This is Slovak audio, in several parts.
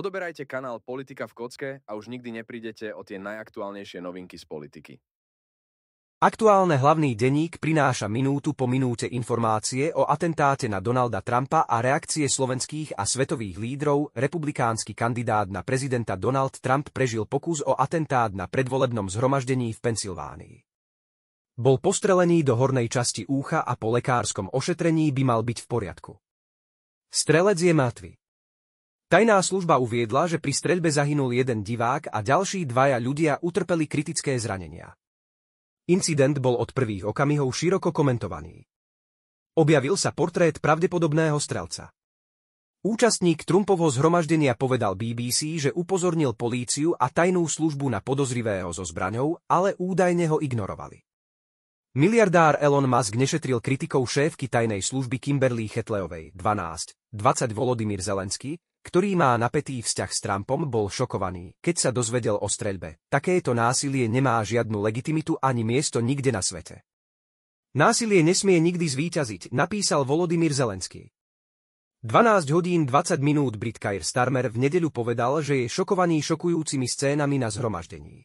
Odoberajte kanál Politika v kocke a už nikdy neprídete o tie najaktuálnejšie novinky z politiky. Aktuálne hlavný denník prináša minútu po minúte informácie o atentáte na Donalda Trumpa a reakcie slovenských a svetových lídrov. Republikánsky kandidát na prezidenta Donald Trump prežil pokus o atentát na predvolebnom zhromaždení v Pensylvánii. Bol postrelený do hornej časti úcha a po lekárskom ošetrení by mal byť v poriadku. Strelec je mŕtvy. Tajná služba uviedla, že pri streľbe zahynul jeden divák a ďalší dvaja ľudia utrpeli kritické zranenia. Incident bol od prvých okamihov široko komentovaný. Objavil sa portrét pravdepodobného strelca. Účastník Trumpovho zhromaždenia povedal BBC, že upozornil políciu a tajnú službu na podozrivého so zbraňou, ale údajne ho ignorovali. Miliardár Elon Musk nešetril kritikou šéfky tajnej služby Kimberly Chetleovej 12, 20 Volodymyr Zelensky, ktorý má napätý vzťah s Trumpom, bol šokovaný, keď sa dozvedel o streľbe. Takéto násilie nemá žiadnu legitimitu ani miesto nikde na svete. Násilie nesmie nikdy zvíťaziť, napísal Volodymyr Zelenský. 12 hodín 20 minút Brit Kair Starmer v nedeľu povedal, že je šokovaný šokujúcimi scénami na zhromaždení.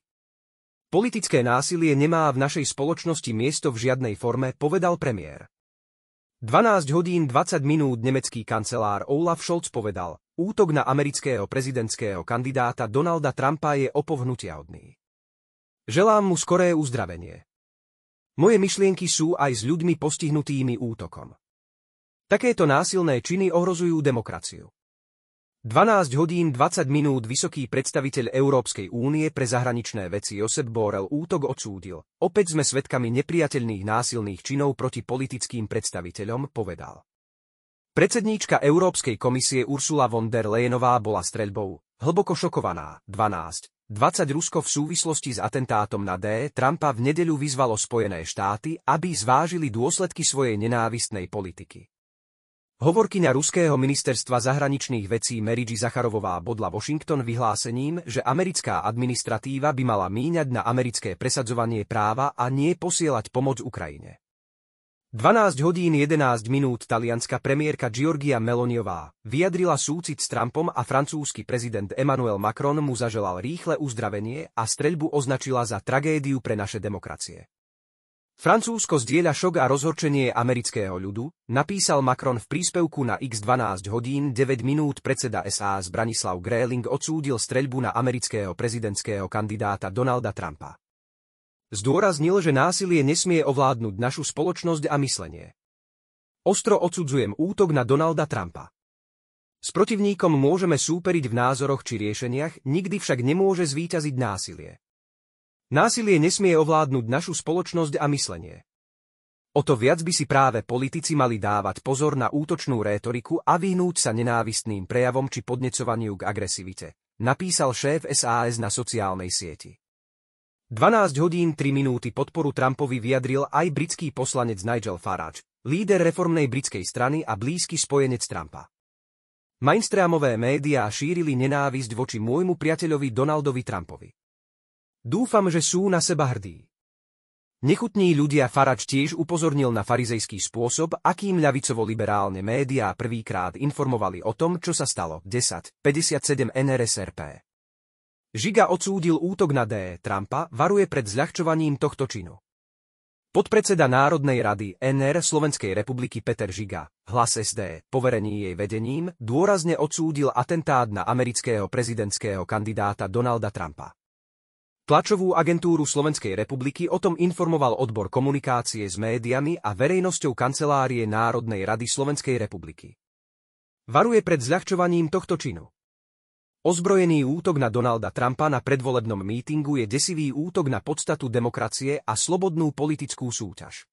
Politické násilie nemá v našej spoločnosti miesto v žiadnej forme, povedal premiér. 12 hodín 20 minút nemecký kancelár Olaf Scholz povedal, Útok na amerického prezidentského kandidáta Donalda Trumpa je opohnutiahodný. Želám mu skoré uzdravenie. Moje myšlienky sú aj s ľuďmi postihnutými útokom. Takéto násilné činy ohrozujú demokraciu. 12 hodín 20 minút vysoký predstaviteľ Európskej únie pre zahraničné veci Josep Borel útok odsúdil. Opäť sme svedkami nepriateľných násilných činov proti politickým predstaviteľom, povedal. Predsedníčka Európskej komisie Ursula von der Leyenová bola streľbou. Hlboko šokovaná. 12. 20 Rusko v súvislosti s atentátom na D. Trumpa v nedeľu vyzvalo Spojené štáty, aby zvážili dôsledky svojej nenávistnej politiky. Hovorkyňa ruského ministerstva zahraničných vecí Meridži Zacharovová bodla Washington vyhlásením, že americká administratíva by mala míňať na americké presadzovanie práva a nie posielať pomoc Ukrajine. 12 hodín 11 minút talianska premiérka Giorgia Meloniová vyjadrila súcit s Trumpom a francúzsky prezident Emmanuel Macron mu zaželal rýchle uzdravenie a streľbu označila za tragédiu pre naše demokracie. Francúzsko zdieľa šok a rozhorčenie amerického ľudu, napísal Macron v príspevku na X12 hodín 9 minút predseda SAS Branislav Gréling odsúdil streľbu na amerického prezidentského kandidáta Donalda Trumpa. Zdôraznil, že násilie nesmie ovládnuť našu spoločnosť a myslenie. Ostro odsudzujem útok na Donalda Trumpa. S protivníkom môžeme súperiť v názoroch či riešeniach, nikdy však nemôže zvíťaziť násilie. Násilie nesmie ovládnuť našu spoločnosť a myslenie. O to viac by si práve politici mali dávať pozor na útočnú rétoriku a vyhnúť sa nenávistným prejavom či podnecovaniu k agresivite, napísal šéf SAS na sociálnej sieti. 12 hodín 3 minúty podporu Trumpovi vyjadril aj britský poslanec Nigel Farage, líder reformnej britskej strany a blízky spojenec Trumpa. Mainstreamové médiá šírili nenávisť voči môjmu priateľovi Donaldovi Trumpovi. Dúfam, že sú na seba hrdí. Nechutní ľudia Farač tiež upozornil na farizejský spôsob, akým ľavicovo-liberálne médiá prvýkrát informovali o tom, čo sa stalo 10.57 NRSRP. Žiga odsúdil útok na D. Trumpa, varuje pred zľahčovaním tohto činu. Podpredseda Národnej rady NR Slovenskej republiky Peter Žiga, hlas SD, poverený jej vedením, dôrazne odsúdil atentát na amerického prezidentského kandidáta Donalda Trumpa. Tlačovú agentúru Slovenskej republiky o tom informoval odbor komunikácie s médiami a verejnosťou kancelárie Národnej rady Slovenskej republiky. Varuje pred zľahčovaním tohto činu. Ozbrojený útok na Donalda Trumpa na predvolebnom mítingu je desivý útok na podstatu demokracie a slobodnú politickú súťaž.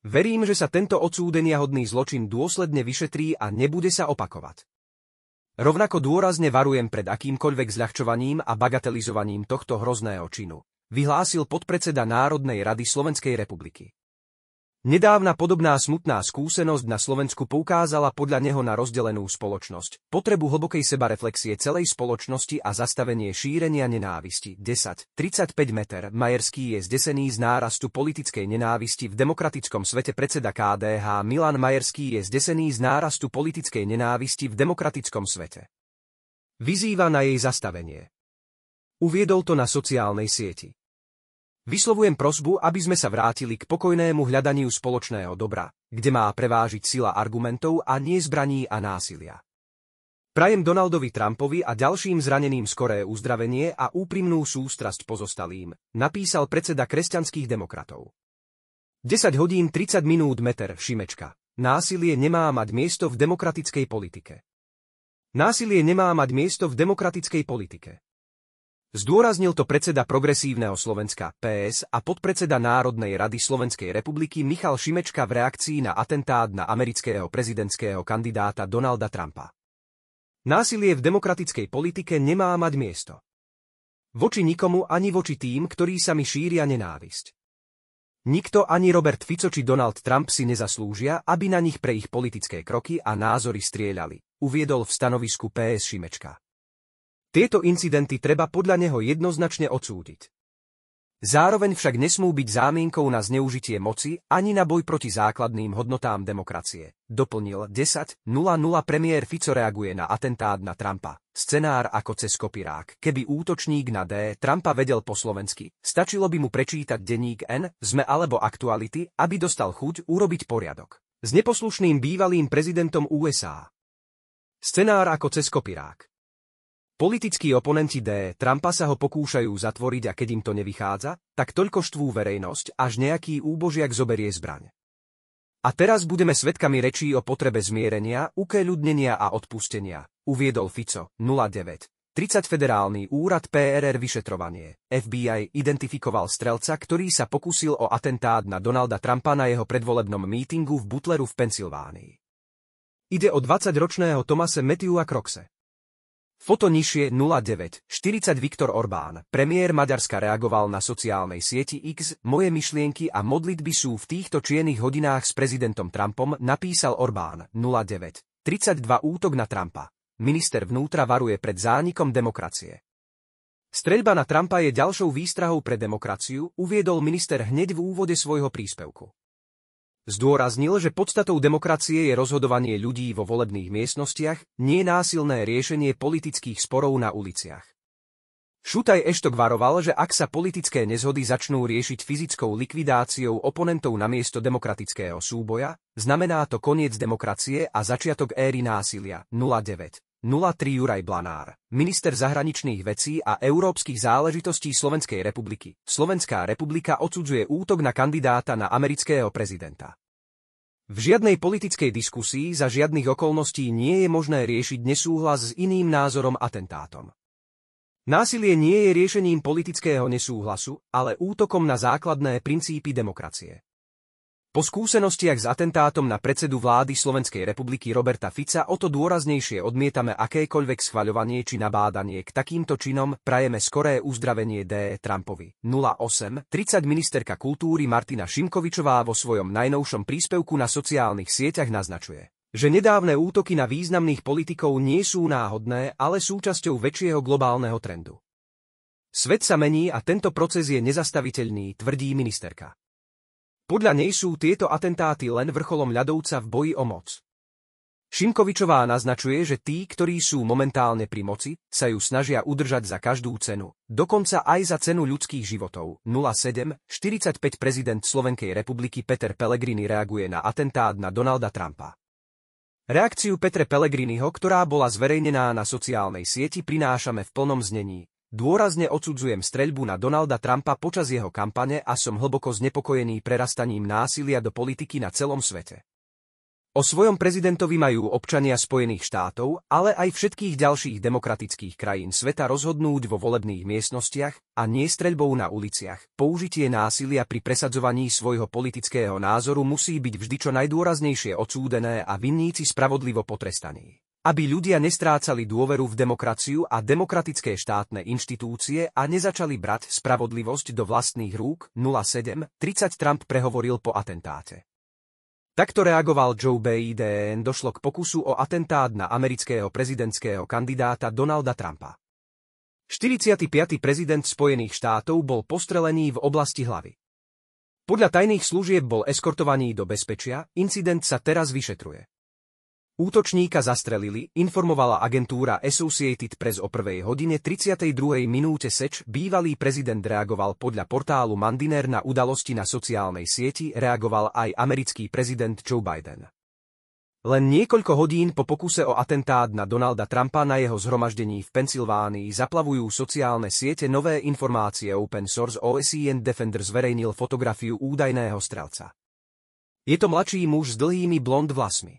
Verím, že sa tento odsúdeniahodný zločin dôsledne vyšetrí a nebude sa opakovať. Rovnako dôrazne varujem pred akýmkoľvek zľahčovaním a bagatelizovaním tohto hrozného činu, vyhlásil podpredseda Národnej rady Slovenskej republiky. Nedávna podobná smutná skúsenosť na Slovensku poukázala podľa neho na rozdelenú spoločnosť, potrebu hlbokej sebareflexie celej spoločnosti a zastavenie šírenia nenávisti. 10. 35 meter Majerský je zdesený z nárastu politickej nenávisti v demokratickom svete predseda KDH Milan Majerský je zdesený z nárastu politickej nenávisti v demokratickom svete. Vyzýva na jej zastavenie. Uviedol to na sociálnej sieti. Vyslovujem prosbu, aby sme sa vrátili k pokojnému hľadaniu spoločného dobra, kde má prevážiť sila argumentov a nie zbraní a násilia. Prajem Donaldovi Trumpovi a ďalším zraneným skoré uzdravenie a úprimnú sústrasť pozostalým, napísal predseda kresťanských demokratov. 10 hodín 30 minút meter, Šimečka. Násilie nemá mať miesto v demokratickej politike. Násilie nemá mať miesto v demokratickej politike. Zdôraznil to predseda Progresívneho Slovenska PS a podpredseda Národnej rady Slovenskej republiky Michal Šimečka v reakcii na atentát na amerického prezidentského kandidáta Donalda Trumpa. Násilie v demokratickej politike nemá mať miesto. Voči nikomu ani voči tým, ktorí sa mi šíria nenávisť. Nikto ani Robert Fico či Donald Trump si nezaslúžia, aby na nich pre ich politické kroky a názory strieľali, uviedol v stanovisku PS Šimečka. Tieto incidenty treba podľa neho jednoznačne odsúdiť. Zároveň však nesmú byť zámienkou na zneužitie moci ani na boj proti základným hodnotám demokracie. Doplnil 10.00 premiér Fico reaguje na atentát na Trumpa. Scenár ako cez kopirák. Keby útočník na D. Trumpa vedel po slovensky, stačilo by mu prečítať denník N, sme alebo aktuality, aby dostal chuť urobiť poriadok. S neposlušným bývalým prezidentom USA. Scenár ako cez kopirák. Politickí oponenti D. Trumpa sa ho pokúšajú zatvoriť a keď im to nevychádza, tak toľko štvú verejnosť, až nejaký úbožiak zoberie zbraň. A teraz budeme svetkami rečí o potrebe zmierenia, ukeľudnenia a odpustenia, uviedol Fico, 09. 30 Federálny úrad PRR vyšetrovanie. FBI identifikoval strelca, ktorý sa pokúsil o atentát na Donalda Trumpa na jeho predvolebnom mítingu v Butleru v Pensylvánii. Ide o 20-ročného Tomase Matthewa Croxe. Foto nižšie 09, 40 Viktor Orbán, premiér Maďarska reagoval na sociálnej sieti X, moje myšlienky a modlitby sú v týchto čiernych hodinách s prezidentom Trumpom, napísal Orbán, 09, 32 útok na Trumpa. Minister vnútra varuje pred zánikom demokracie. Streľba na Trumpa je ďalšou výstrahou pre demokraciu, uviedol minister hneď v úvode svojho príspevku. Zdôraznil, že podstatou demokracie je rozhodovanie ľudí vo volebných miestnostiach, nie násilné riešenie politických sporov na uliciach. Šutaj Eštok varoval, že ak sa politické nezhody začnú riešiť fyzickou likvidáciou oponentov namiesto demokratického súboja, znamená to koniec demokracie a začiatok éry násilia. 09. 03 Juraj Blanár, minister zahraničných vecí a európskych záležitostí Slovenskej republiky. Slovenská republika odsudzuje útok na kandidáta na amerického prezidenta. V žiadnej politickej diskusii za žiadnych okolností nie je možné riešiť nesúhlas s iným názorom atentátom. Násilie nie je riešením politického nesúhlasu, ale útokom na základné princípy demokracie. Po skúsenostiach s atentátom na predsedu vlády Slovenskej republiky Roberta Fica o to dôraznejšie odmietame akékoľvek schvaľovanie či nabádanie k takýmto činom, prajeme skoré uzdravenie D. Trumpovi. 08. 30 ministerka kultúry Martina Šimkovičová vo svojom najnovšom príspevku na sociálnych sieťach naznačuje že nedávne útoky na významných politikov nie sú náhodné, ale súčasťou väčšieho globálneho trendu. Svet sa mení a tento proces je nezastaviteľný, tvrdí ministerka. Podľa nej sú tieto atentáty len vrcholom ľadovca v boji o moc. Šimkovičová naznačuje, že tí, ktorí sú momentálne pri moci, sa ju snažia udržať za každú cenu, dokonca aj za cenu ľudských životov. 07, 45 prezident Slovenkej republiky Peter Pellegrini reaguje na atentát na Donalda Trumpa. Reakciu Petre Pellegriniho, ktorá bola zverejnená na sociálnej sieti, prinášame v plnom znení. Dôrazne odsudzujem streľbu na Donalda Trumpa počas jeho kampane a som hlboko znepokojený prerastaním násilia do politiky na celom svete. O svojom prezidentovi majú občania Spojených štátov, ale aj všetkých ďalších demokratických krajín sveta rozhodnúť vo volebných miestnostiach a nie streľbou na uliciach. Použitie násilia pri presadzovaní svojho politického názoru musí byť vždy čo najdôraznejšie odsúdené a vinníci spravodlivo potrestaní aby ľudia nestrácali dôveru v demokraciu a demokratické štátne inštitúcie a nezačali brať spravodlivosť do vlastných rúk 07, 30 Trump prehovoril po atentáte. Takto reagoval Joe Biden, došlo k pokusu o atentát na amerického prezidentského kandidáta Donalda Trumpa. 45. prezident Spojených štátov bol postrelený v oblasti hlavy. Podľa tajných služieb bol eskortovaný do bezpečia, incident sa teraz vyšetruje. Útočníka zastrelili, informovala agentúra Associated Press o prvej hodine 32. minúte seč. Bývalý prezident reagoval podľa portálu Mandiner na udalosti na sociálnej sieti, reagoval aj americký prezident Joe Biden. Len niekoľko hodín po pokuse o atentát na Donalda Trumpa na jeho zhromaždení v Pensylvánii zaplavujú sociálne siete nové informácie open source OSIN Defender zverejnil fotografiu údajného strelca. Je to mladší muž s dlhými blond vlasmi.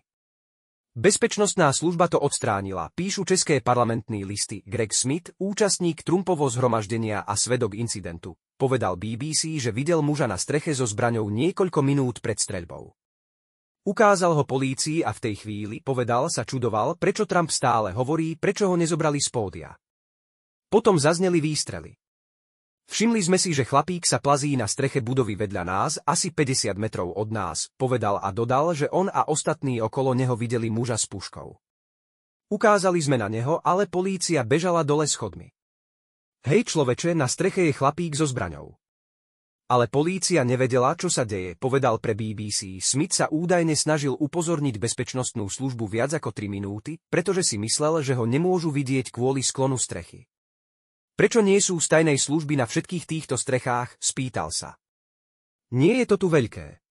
Bezpečnostná služba to odstránila, píšu české parlamentní listy Greg Smith, účastník Trumpovo zhromaždenia a svedok incidentu. Povedal BBC, že videl muža na streche so zbraňou niekoľko minút pred streľbou. Ukázal ho polícii a v tej chvíli, povedal, sa čudoval, prečo Trump stále hovorí, prečo ho nezobrali z pódia. Potom zazneli výstrely. Všimli sme si, že chlapík sa plazí na streche budovy vedľa nás, asi 50 metrov od nás, povedal a dodal, že on a ostatní okolo neho videli muža s puškou. Ukázali sme na neho, ale polícia bežala dole schodmi. Hej človeče, na streche je chlapík so zbraňou. Ale polícia nevedela, čo sa deje, povedal pre BBC. Smith sa údajne snažil upozorniť bezpečnostnú službu viac ako 3 minúty, pretože si myslel, že ho nemôžu vidieť kvôli sklonu strechy. Prečo nie sú stajnej služby na všetkých týchto strechách, spýtal sa. Nie je to tu veľké.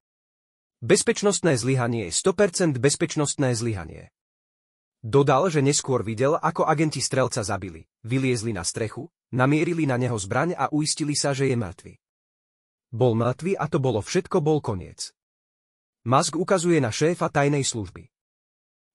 Bezpečnostné zlyhanie je 100% bezpečnostné zlyhanie. Dodal, že neskôr videl, ako agenti strelca zabili, vyliezli na strechu, namierili na neho zbraň a uistili sa, že je mŕtvy. Bol mŕtvy a to bolo všetko bol koniec. Musk ukazuje na šéfa tajnej služby.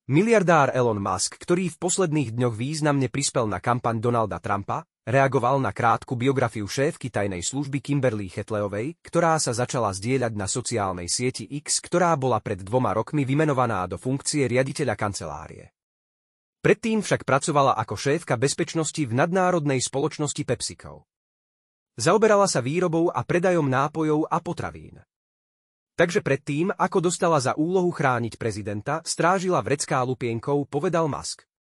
Miliardár Elon Musk, ktorý v posledných dňoch významne prispel na kampaň Donalda Trumpa, reagoval na krátku biografiu šéfky tajnej služby Kimberly Chetleovej, ktorá sa začala zdieľať na sociálnej sieti X, ktorá bola pred dvoma rokmi vymenovaná do funkcie riaditeľa kancelárie. Predtým však pracovala ako šéfka bezpečnosti v nadnárodnej spoločnosti PepsiCo. Zaoberala sa výrobou a predajom nápojov a potravín. Takže predtým, ako dostala za úlohu chrániť prezidenta, strážila vrecká lupienkou, povedal Musk.